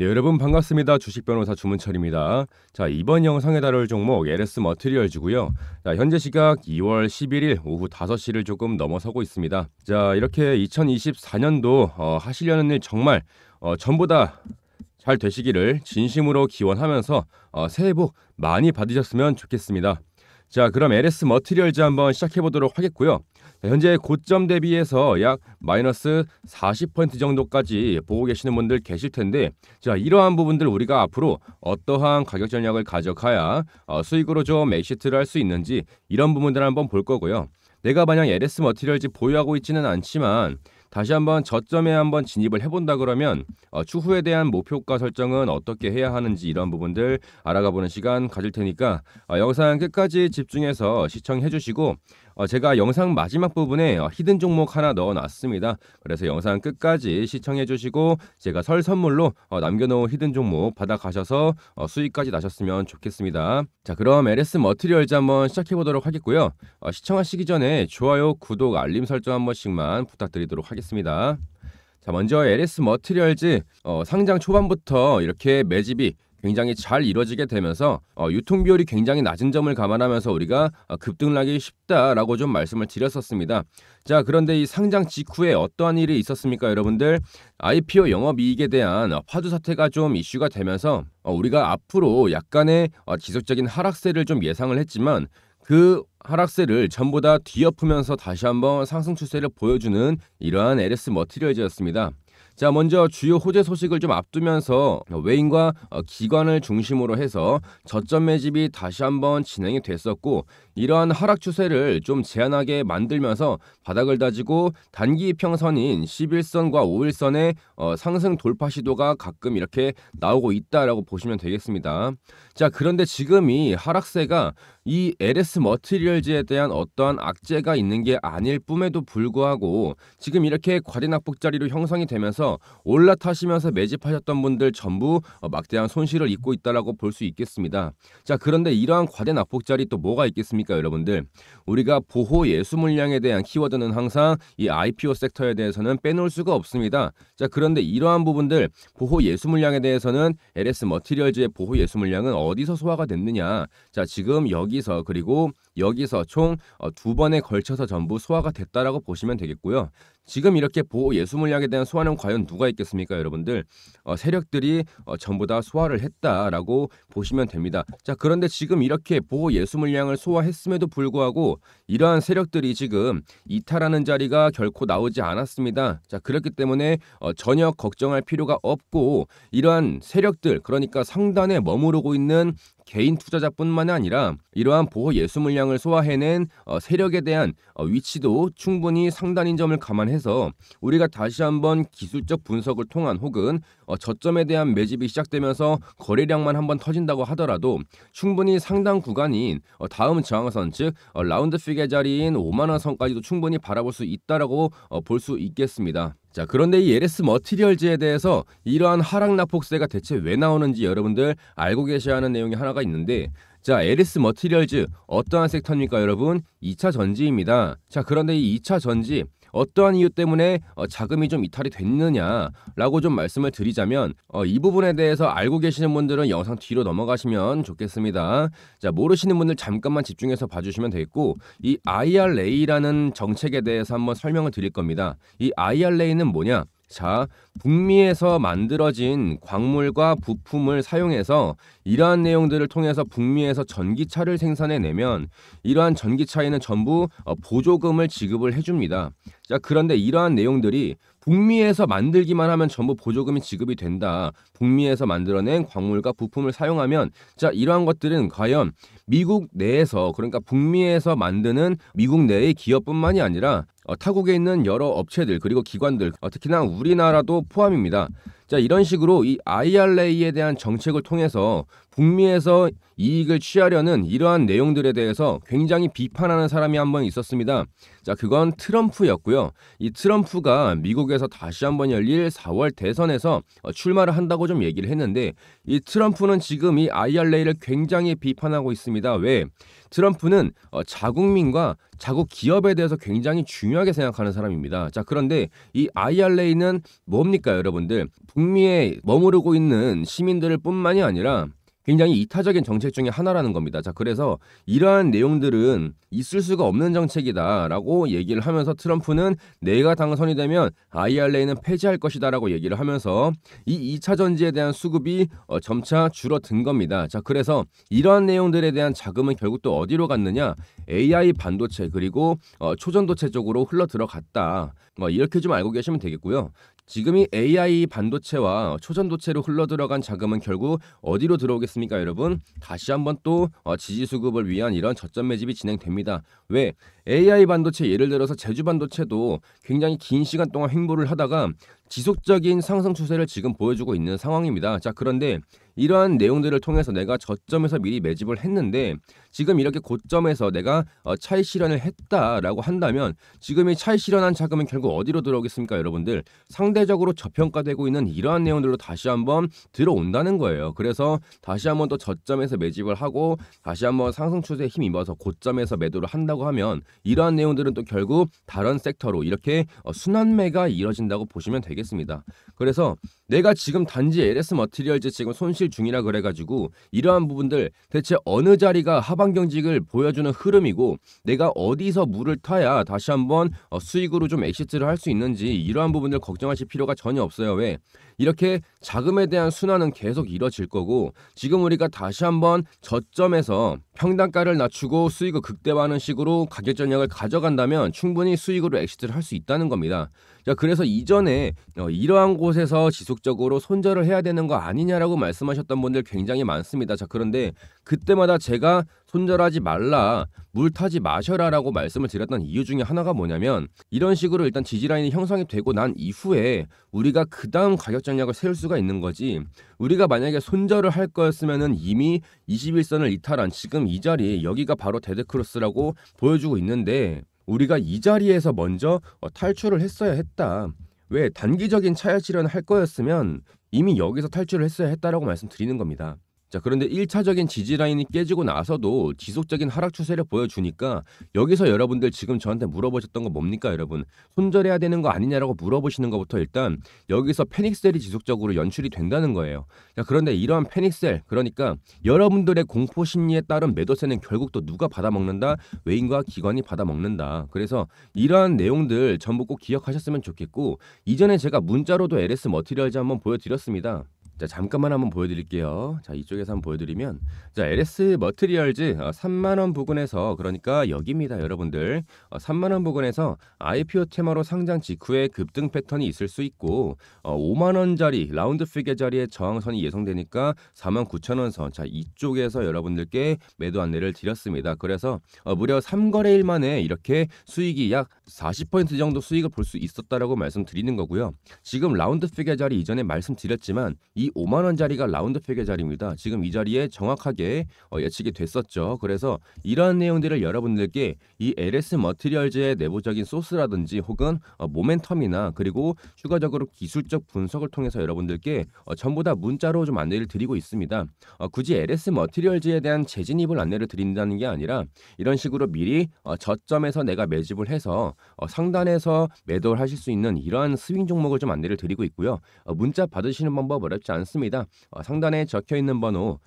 네, 여러분 반갑습니다. 주식 변호사 주문철입니다. 자, 이번 영상에 다룰 종목 LS 머트리얼즈고요. 자, 현재 시각 2월 11일 오후 5시를 조금 넘어서고 있습니다. 자, 이렇게 2024년도 어, 하시려는 일 정말 어, 전부 다 잘 되시기를 진심으로 기원하면서 어, 새해 복 많이 받으셨으면 좋겠습니다. 자, 그럼 LS 머트리얼즈 한번 시작해 보도록 하겠고요. 현재 고점 대비해서 약 마이너스 40% 정도까지 보고 계시는 분들 계실 텐데 자 이러한 부분들 우리가 앞으로 어떠한 가격 전략을 가져가야 어, 수익으로 좀 엑시트를 할 수 있는지 이런 부분들 한번 볼 거고요. 내가 만약 LS 머티리얼즈 보유하고 있지는 않지만 다시 한번 저점에 한번 진입을 해본다 그러면 어, 추후에 대한 목표가 설정은 어떻게 해야 하는지 이런 부분들 알아가 보는 시간 가질 테니까 어, 영상 끝까지 집중해서 시청해 주시고 어, 제가 영상 마지막 부분에 어, 히든 종목 하나 넣어놨습니다. 그래서 영상 끝까지 시청해주시고 제가 설 선물로 어, 남겨놓은 히든 종목 받아가셔서 어, 수익까지 나셨으면 좋겠습니다. 자 그럼 LS 머트리얼즈 한번 시작해보도록 하겠고요. 어, 시청하시기 전에 좋아요, 구독, 알림 설정 한 번씩만 부탁드리도록 하겠습니다. 자 먼저 LS 머트리얼즈 어, 상장 초반부터 이렇게 매집이 굉장히 잘이루어지게 되면서 어, 유통 비율이 굉장히 낮은 점을 감안하면서 우리가 어, 급등하기 쉽다라고 좀 말씀을 드렸었습니다. 자 그런데 이 상장 직후에 어떠한 일이 있었습니까 여러분들? IPO 영업이익에 대한 어, 파주 사태가 좀 이슈가 되면서 어, 우리가 앞으로 약간의 어, 지속적인 하락세를 좀 예상을 했지만 그 하락세를 전부 다 뒤엎으면서 다시 한번 상승 추세를 보여주는 이러한 LS 머티리얼즈였습니다. 자, 먼저 주요 호재 소식을 좀 앞두면서 외인과 기관을 중심으로 해서 저점 매집이 다시 한번 진행이 됐었고 이러한 하락 추세를 좀 제한하게 만들면서 바닥을 다지고 단기 평선인 11선과 5일선의 어, 상승 돌파 시도가 가끔 이렇게 나오고 있다라고 보시면 되겠습니다. 자, 그런데 지금 이 하락세가 이 LS 머티리얼즈에 대한 어떠한 악재가 있는 게 아닐 뿐에도 불구하고 지금 이렇게 과대낙폭 자리로 형성이 되면서 올라타시면서 매집하셨던 분들 전부 어, 막대한 손실을 입고 있다라고 볼 수 있겠습니다. 자, 그런데 이러한 과대낙폭 자리 또 뭐가 있겠습니까? 그러니까 여러분들 우리가 보호 예수 물량에 대한 키워드는 항상 이 IPO 섹터에 대해서는 빼놓을 수가 없습니다. 자 그런데 이러한 부분들 보호 예수 물량에 대해서는 LS 머티리얼즈의 보호 예수 물량은 어디서 소화가 됐느냐? 자 지금 여기서 그리고 여기서 총두 어, 번에 걸쳐서 전부 소화가 됐다라고 보시면 되겠고요. 지금 이렇게 보호 예수물량에 대한 소환은 과연 누가 있겠습니까, 여러분들? 어, 세력들이 어, 전부 다 소화를 했다라고 보시면 됩니다. 자, 그런데 지금 이렇게 보호 예수물량을 소화했음에도 불구하고 이러한 세력들이 지금 이탈하는 자리가 결코 나오지 않았습니다. 자, 그렇기 때문에 어, 전혀 걱정할 필요가 없고 이러한 세력들, 그러니까 상단에 머무르고 있는 개인 투자자뿐만 아니라 이러한 보호 예수 물량을 소화해낸 어, 세력에 대한 어, 위치도 충분히 상단인 점을 감안해서 우리가 다시 한번 기술적 분석을 통한 혹은 어, 저점에 대한 매집이 시작되면서 거래량만 한번 터진다고 하더라도 충분히 상단 구간인 다음 저항선 즉 라운드 피게 자리인 5만원 선까지도 충분히 바라볼 수 있다라고 볼 수 있겠습니다. 자, 그런데 이 LS 머티리얼즈에 대해서 이러한 하락 낙폭세가 대체 왜 나오는지 여러분들 알고 계셔야 하는 내용이 하나가 있는데 자, LS 머티리얼즈 어떠한 섹터입니까, 여러분? 2차 전지입니다. 자, 그런데 이 2차 전지 어떠한 이유 때문에 어, 자금이 좀 이탈이 됐느냐라고 좀 말씀을 드리자면 어, 이 부분에 대해서 알고 계시는 분들은 영상 뒤로 넘어가시면 좋겠습니다. 자 모르시는 분들 잠깐만 집중해서 봐주시면 되겠고 이 IRA라는 정책에 대해서 한번 설명을 드릴 겁니다. 이 IRA는 뭐냐? 자, 북미에서 만들어진 광물과 부품을 사용해서 이러한 내용들을 통해서 북미에서 전기차를 생산해내면 이러한 전기차에는 전부 어, 보조금을 지급을 해줍니다. 자, 그런데 이러한 내용들이 북미에서 만들기만 하면 전부 보조금이 지급이 된다. 북미에서 만들어낸 광물과 부품을 사용하면 자 이러한 것들은 과연 미국 내에서 그러니까 북미에서 만드는 미국 내의 기업뿐만이 아니라 어, 타국에 있는 여러 업체들 그리고 기관들 어, 특히나 우리나라도 포함입니다. 자 이런 식으로 이 IRA에 대한 정책을 통해서 북미에서 이익을 취하려는 이러한 내용들에 대해서 굉장히 비판하는 사람이 한 번 있었습니다. 자 그건 트럼프였고요. 이 트럼프가 미국에서 다시 한 번 열릴 4월 대선에서 어, 출마를 한다고 좀 얘기를 했는데 이 트럼프는 지금 이 IRA를 굉장히 비판하고 있습니다. 왜? 트럼프는 어, 자국민과 자국 기업에 대해서 굉장히 중요한 중요하게 생각하는 사람입니다. 자, 그런데 이 IRA는 뭡니까, 여러분들? 북미에 머무르고 있는 시민들 뿐만이 아니라 굉장히 이타적인 정책 중에 하나라는 겁니다. 자, 그래서 이러한 내용들은 있을 수가 없는 정책이다라고 얘기를 하면서 트럼프는 내가 당선이 되면 IRA는 폐지할 것이다라고 얘기를 하면서 이 2차 전지에 대한 수급이 어, 점차 줄어든 겁니다. 자, 그래서 이러한 내용들에 대한 자금은 결국 또 어디로 갔느냐? AI 반도체 그리고 어, 초전도체 쪽으로 흘러 들어갔다. 뭐 이렇게 좀 알고 계시면 되겠고요. 지금이 AI 반도체와 초전도체로 흘러들어간 자금은 결국 어디로 들어오겠습니까, 여러분? 다시 한번 또 어, 지지 수급을 위한 이런 저점 매집이 진행됩니다. 왜? AI 반도체 예를 들어서 제주 반도체도 굉장히 긴 시간 동안 횡보를 하다가 지속적인 상승 추세를 지금 보여주고 있는 상황입니다. 자, 그런데 이러한 내용들을 통해서 내가 저점에서 미리 매집을 했는데 지금 이렇게 고점에서 내가 어, 차익 실현을 했다라고 한다면 지금 이 차익 실현한 자금은 결국 어디로 들어오겠습니까 여러분들 상대적으로 저평가되고 있는 이러한 내용들로 다시 한번 들어온다는 거예요 그래서 다시 한번 또 저점에서 매집을 하고 다시 한번 상승 추세에 힘입어서 고점에서 매도를 한다고 하면 이러한 내용들은 또 결국 다른 섹터로 이렇게 어, 순환매가 이뤄진다고 보시면 되겠습니다 그래서 내가 지금 단지 LS 머티리얼즈 지금 손실 중이라 그래가지고 이러한 부분들 대체 어느 자리가 하반 경직을 보여주는 흐름이고 내가 어디서 물을 타야 다시 한번 어, 수익으로 좀 엑시트를 할 수 있는지 이러한 부분들 걱정하실 필요가 전혀 없어요. 왜? 이렇게 자금에 대한 순환은 계속 이뤄질 거고 지금 우리가 다시 한번 저점에서 평단가를 낮추고 수익을 극대화하는 식으로 가격 전략을 가져간다면 충분히 수익으로 엑시트를 할 수 있다는 겁니다. 자, 그래서 이전에 어, 이러한 곳에서 지속 적극적으로 손절을 해야 되는 거 아니냐라고 말씀하셨던 분들 굉장히 많습니다. 자, 그런데 그때마다 제가 손절하지 말라, 물 타지 마셔라라고 말씀을 드렸던 이유 중에 하나가 뭐냐면 이런 식으로 일단 지지라인이 형성이 되고 난 이후에 우리가 그 다음 가격 전략을 세울 수가 있는 거지. 우리가 만약에 손절을 할거였으면 이미 21선을 이탈한 지금 이 자리 에 여기가 바로 데드크로스라고 보여주고 있는데 우리가 이 자리에서 먼저 어, 탈출을 했어야 했다. 왜 단기적인 차열 실현을 할 거였으면 이미 여기서 탈출을 했어야 했다라고 말씀드리는 겁니다. 자, 그런데 1차적인 지지 라인이 깨지고 나서도 지속적인 하락 추세를 보여주니까 여기서 여러분들 지금 저한테 물어보셨던 거 뭡니까, 여러분? 손절해야 되는 거 아니냐라고 물어보시는 것부터 일단 여기서 패닉셀이 지속적으로 연출이 된다는 거예요. 자, 그런데 이러한 패닉셀, 그러니까 여러분들의 공포 심리에 따른 매도세는 결국 또 누가 받아먹는다? 외인과 기관이 받아먹는다. 그래서 이러한 내용들 전부 꼭 기억하셨으면 좋겠고 이전에 제가 문자로도 LS 머티리얼즈 한번 보여드렸습니다. 자 잠깐만 한번 보여드릴게요. 자 이쪽에서 한번 보여드리면 자 LS 머트리얼즈 3만원 어, 부근에서 그러니까 여기입니다 여러분들 3만원 어, 부근에서 IPO 테마로 상장 직후에 급등 패턴이 있을 수 있고 5만원짜리 어, 라운드 피겨 자리에 저항선이 예상되니까 4만 9천원 선자 이쪽에서 여러분들께 매도 안내를 드렸습니다. 그래서 무려 3거래일 만에 이렇게 수익이 약 40% 정도 수익을 볼 수 있었다라고 말씀드리는 거고요. 지금 라운드 피겨 자리 이전에 말씀드렸지만 이 5만 원짜리가 라운드 팩의 자리입니다. 지금 이 자리에 정확하게 어, 예측이 됐었죠. 그래서 이러한 내용들을 여러분들께 이 LS 머티리얼즈의 내부적인 소스라든지 혹은 어, 모멘텀이나 그리고 추가적으로 기술적 분석을 통해서 여러분들께 어, 전부 다 문자로 좀 안내를 드리고 있습니다. 굳이 LS 머티리얼즈에 대한 재진입을 안내를 드린다는 게 아니라 이런 식으로 미리 저점에서 내가 매집을 해서 상단에서 매도를 하실 수 있는 이러한 스윙 종목을 좀 안내를 드리고 있고요. 문자 받으시는 방법 어렵지 않습니다. 않습니다. 어, 상단에 적혀 있는 번호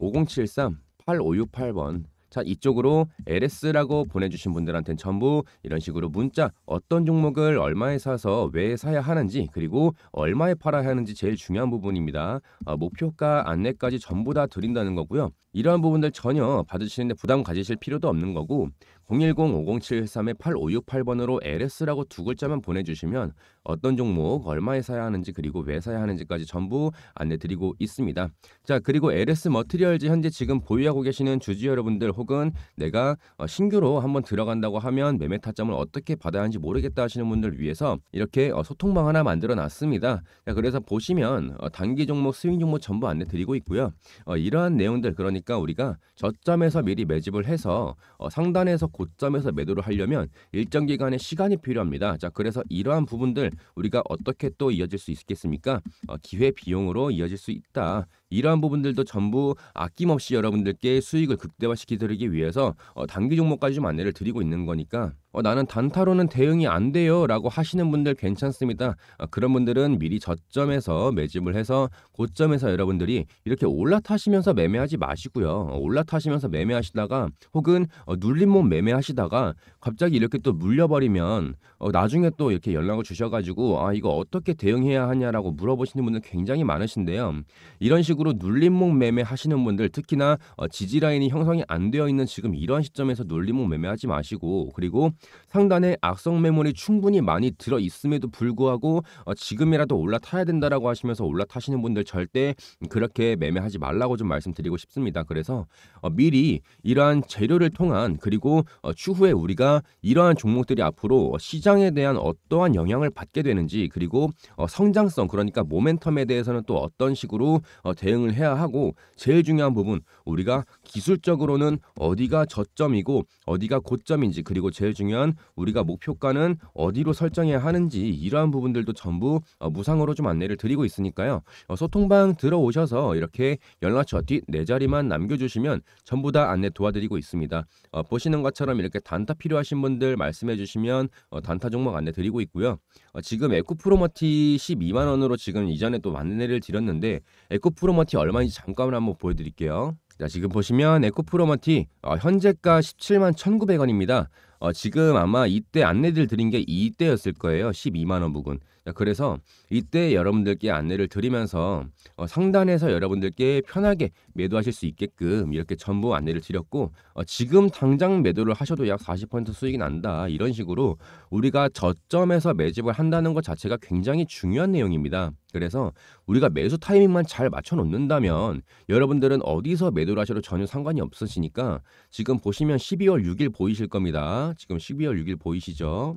010-5073-8568번 자 이쪽으로 LS라고 보내주신 분들한테 전부 이런 식으로 문자 어떤 종목을 얼마에 사서 왜 사야 하는지 그리고 얼마에 팔아야 하는지 제일 중요한 부분입니다. 어, 목표가 안내까지 전부 다 드린다는 거고요. 이러한 부분들 전혀 받으시는데 부담 가지실 필요도 없는 거고 010-5073-8568번으로 LS라고 두 글자만 보내주시면 어떤 종목 얼마에 사야 하는지 그리고 왜 사야 하는지까지 전부 안내드리고 있습니다. 자 그리고 LS 머트리얼즈 현재 지금 보유하고 계시는 주주 여러분들 혹은 내가 어, 신규로 한번 들어간다고 하면 매매 타점을 어떻게 받아야 하는지 모르겠다 하시는 분들 위해서 이렇게 어, 소통방 하나 만들어 놨습니다. 자, 그래서 보시면 어, 단기 종목, 스윙 종목 전부 안내드리고 있고요. 이러한 내용들 그러니까 우리가 저점에서 미리 매집을 해서 상단에서 고점에서 매도를 하려면 일정 기간의 시간이 필요합니다. 자 그래서 이러한 부분들 우리가 어떻게 또 이어질 수 있겠습니까? 어, 기회 비용으로 이어질 수 있다. 이러한 부분들도 전부 아낌없이 여러분들께 수익을 극대화시키기 위해서 어, 단기 종목까지 좀 안내를 드리고 있는 거니까 어, 나는 단타로는 대응이 안 돼요 라고 하시는 분들 괜찮습니다. 어, 그런 분들은 미리 저점에서 매집을 해서 고점에서 여러분들이 이렇게 올라타시면서 매매하지 마시고요. 어, 올라타시면서 매매하시다가 혹은 어, 눌림목 매매하시다가 갑자기 이렇게 또 물려버리면 어, 나중에 또 이렇게 연락을 주셔가지고 아 이거 어떻게 대응해야 하냐라고 물어보시는 분들 굉장히 많으신데요. 이런 식으로 눌림목 매매 하시는 분들 특히나 어, 지지라인이 형성이 안 되어 있는 지금 이런 시점에서 눌림목 매매하지 마시고 그리고 상단에 악성 메모리 충분히 많이 들어 있음에도 불구하고 어, 지금이라도 올라타야 된다라고 하시면서 올라타시는 분들 절대 그렇게 매매하지 말라고 좀 말씀드리고 싶습니다. 그래서 어, 미리 이러한 재료를 통한 그리고 어, 추후에 우리가 이러한 종목들이 앞으로 시장에 대한 어떠한 영향을 받게 되는지 그리고 어, 성장성 그러니까 모멘텀에 대해서는 또 어떤 식으로 어, 대응을 해야 하고 제일 중요한 부분 우리가 기술적으로는 어디가 저점이고 어디가 고점인지 그리고 제일 중요한 보면 우리가 목표가는 어디로 설정해야 하는지 이러한 부분들도 전부 어, 무상으로 좀 안내를 드리고 있으니까요. 어, 소통방 들어오셔서 이렇게 연락처 뒷네 자리만 남겨주시면 전부 다 안내 도와드리고 있습니다. 어, 보시는 것처럼 이렇게 단타 필요하신 분들 말씀해 주시면 단타 종목 안내 드리고 있고요. 지금 에코프로머티 12만 원으로 지금 이전에 또 안내를 드렸는데 에코프로머티 얼마인지 잠깐만 한번 보여드릴게요. 자, 지금 보시면 에코프로마티 어, 현재가 17만 1,900원입니다. 어, 지금 아마 이때 안내들 드린 게 이때였을 거예요. 12만 원 부근. 그래서 이때 여러분들께 안내를 드리면서 어, 상단에서 여러분들께 편하게 매도하실 수 있게끔 이렇게 전부 안내를 드렸고 어, 지금 당장 매도를 하셔도 약 40% 수익이 난다 이런 식으로 우리가 저점에서 매집을 한다는 것 자체가 굉장히 중요한 내용입니다. 그래서 우리가 매수 타이밍만 잘 맞춰 놓는다면 여러분들은 어디서 매도를 하셔도 전혀 상관이 없으시니까 지금 보시면 12월 6일 보이실 겁니다. 지금 12월 6일 보이시죠?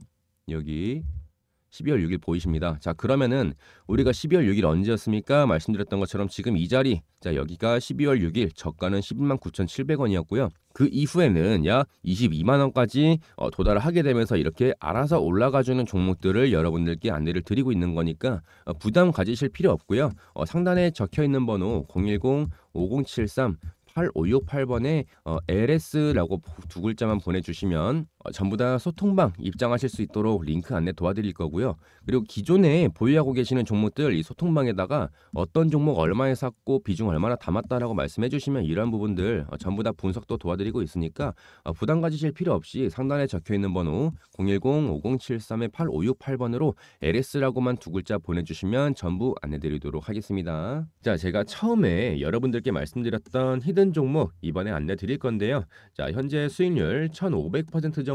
여기 12월 6일 보이십니다. 자, 그러면은 우리가 12월 6일 언제였습니까? 말씀드렸던 것처럼 지금 이 자리. 자, 여기가 12월 6일 저가는 1 1 9,700원이었고요. 그 이후에는 약 22만 원까지 어, 도달하게 을 되면서 이렇게 알아서 올라가주는 종목들을 여러분들께 안내를 드리고 있는 거니까 어, 부담 가지실 필요 없고요. 어, 상단에 적혀 있는 번호 010 5073 8568번에 어, LS라고 두 글자만 보내주시면 어, 전부 다 소통방 입장하실 수 있도록 링크 안내 도와드릴 거고요. 그리고 기존에 보유하고 계시는 종목들 이 소통방에다가 어떤 종목 얼마에 샀고 비중 얼마나 담았다라고 말씀해 주시면 이러한 부분들 어, 전부 다 분석도 도와드리고 있으니까 어, 부담 가지실 필요 없이 상단에 적혀 있는 번호 010-5073-8568번으로 LS라고만 두 글자 보내주시면 전부 안내드리도록 하겠습니다. 자, 제가 처음에 여러분들께 말씀드렸던 히든 종목 이번에 안내드릴 건데요. 자, 현재 수익률 1,500% 정도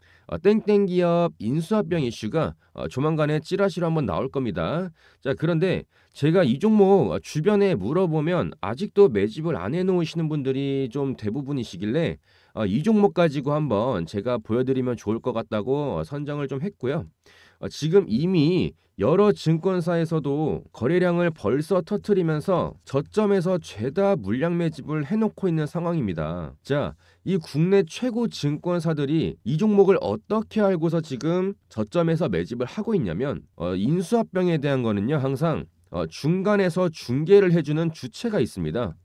어, 땡땡 기업 인수합병 이슈가 어, 조만간에 찌라시로 한번 나올 겁니다. 자 그런데 제가 이 종목 어, 주변에 물어보면 아직도 매집을 안 해놓으시는 분들이 좀 대부분이시길래 어, 이 종목 가지고 한번 제가 보여드리면 좋을 것 같다고 어, 선정을 좀 했고요. 어, 지금 이미 여러 증권사에서도 거래량을 벌써 터트리면서 저점에서 죄다 물량 매집을 해놓고 있는 상황입니다. 자, 이 국내 최고 증권사들이 이 종목을 어떻게 알고서 지금 저점에서 매집을 하고 있냐면 어, 인수합병에 대한 거는요 항상 어, 중간에서 중계를 해주는 주체가 있습니다.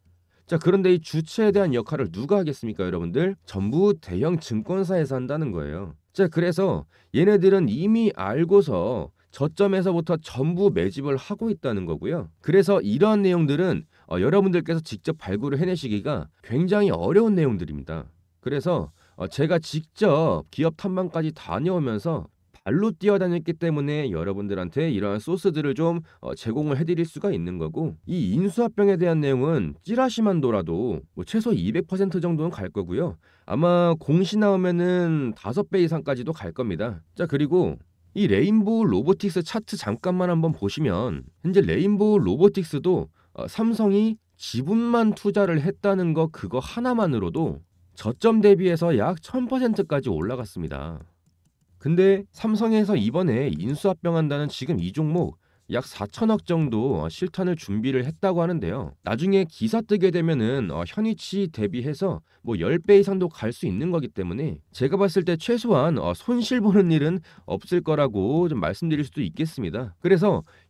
자 그런데 이 주체에 대한 역할을 누가 하겠습니까 여러분들? 전부 대형 증권사에서 한다는 거예요. 자 그래서 얘네들은 이미 알고서 저점에서부터 전부 매집을 하고 있다는 거고요. 그래서 이러한 내용들은 어, 여러분들께서 직접 발굴을 해내시기가 굉장히 어려운 내용들입니다. 그래서 어, 제가 직접 기업 탐방까지 다녀오면서 발로 뛰어다녔기 때문에 여러분들한테 이러한 소스들을 좀 어, 제공을 해드릴 수가 있는 거고 이 인수합병에 대한 내용은 찌라시만 돌아도 뭐 최소 200% 정도는 갈 거고요. 아마 공시 나오면은 5배 이상까지도 갈 겁니다. 자 그리고 이 레인보우 로보틱스 차트 잠깐만 한번 보시면 현재 레인보우 로보틱스도 어, 삼성이 지분만 투자를 했다는 거 그거 하나만으로도 저점 대비해서 약 1000%까지 올라갔습니다. 근데 삼성에서 이번에 인수합병한다는 지금 이 종목 약 4천억 정도 어, 실탄을 준비를 했다고 하는데요. 나중에 기사 뜨게 되면은 어, 현위치 대비해서 뭐 10배 이상도 갈 수 있는 거기 때문에 제가 봤을 때 최소한 어, 손실 보는 일은 없을 거라고 좀 말씀드릴 수도 있겠습니다. 그래서